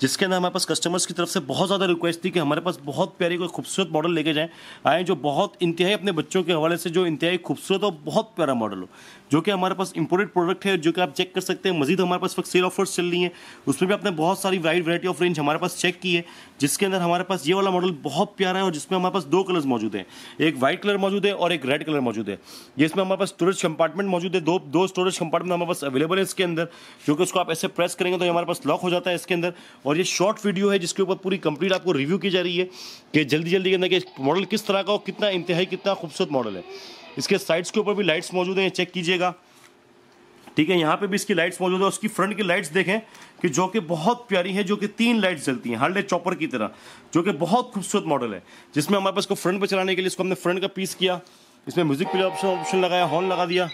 जिसके अंदर हमारे पास कस्टमर्स की तरफ से बहुत ज़्यादा रिक्वेस्ट थी कि हमारे पास बहुत प्यारी कोई खूबसूरत मॉडल लेके जाएं आए जो बहुत इंतहाई अपने बच्चों के हवाले से जो इंतहाई खूबसूरत और बहुत प्यारा मॉडल हो जो कि हमारे पास इंपोर्टेड प्रोडक्ट है जो कि आप चेक कर सकते हैं मजीद हमारे पास वक्त सेल ऑफर्स चल रही है उसमें भी आपने बहुत सारी वाइड वराइटी ऑफ रेंज हमारे पास चेक की है जिसके अंदर हमारे पास ये वाला मॉडल बहुत प्यारा है और जिसमें हमारे पास दो कलर्स मौजूद हैं एक वाइट कलर मौजूद है और एक रेड कलर मौजूद है जिसमें हमारे पास स्टोरेज कंपार्टमेंट मौजूद है दो दो स्टोरेज कंपार्टमेंट हमारे पास अवेलेबल है इसके अंदर जो कि उसको आप ऐसे प्रेस करेंगे तो हमारे पास लॉक हो जाता है इसके अंदर अंदर और ये शॉर्ट वीडियो है जिसके ऊपर पूरी कंप्लीट आपको रिव्यू की जा रही है कि जल्दी जल्दी के अंदर कि मॉडल किस तरह का और कितना इंतहाई कितना खूबसूरत मॉडल है इसके साइड्स के ऊपर भी लाइट्स मौजूद हैं चेक कीजिएगा ठीक है यहाँ पे भी इसकी लाइट्स मौजूद है उसकी फ्रंट की लाइट्स देखें कि जो कि बहुत प्यारी है जो कि तीन लाइट्स जलती हैं हार्डे चॉपर की तरह जो कि बहुत खूबसूरत मॉडल है जिसमें हमारे पास इसको फ्रंट पे चलाने के लिए इसको हमने फ्रंट का पीस किया इसमें म्यूजिक प्ले ऑप्शन ऑप्शन लगाया हॉर्न लगा दिया